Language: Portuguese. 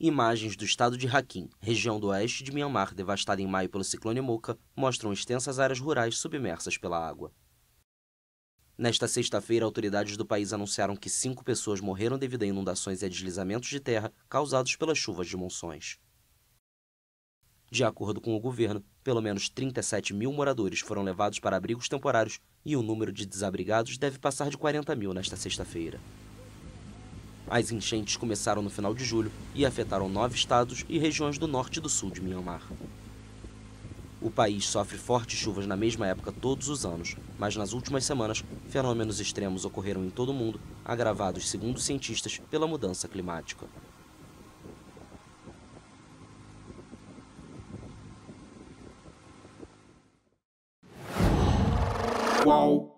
Imagens do estado de Rakhine, região do oeste de Myanmar devastada em maio pelo ciclone Mocha, mostram extensas áreas rurais submersas pela água. Nesta sexta-feira, autoridades do país anunciaram que cinco pessoas morreram devido a inundações e a deslizamentos de terra causados pelas chuvas de monções. De acordo com o governo, pelo menos 37 mil moradores foram levados para abrigos temporários e o número de desabrigados deve passar de 40 mil nesta sexta-feira. As enchentes começaram no final de julho e afetaram nove estados e regiões do norte e do sul de Myanmar. O país sofre fortes chuvas na mesma época todos os anos, mas nas últimas semanas, fenômenos extremos ocorreram em todo o mundo, agravados, segundo cientistas, pela mudança climática. Qual?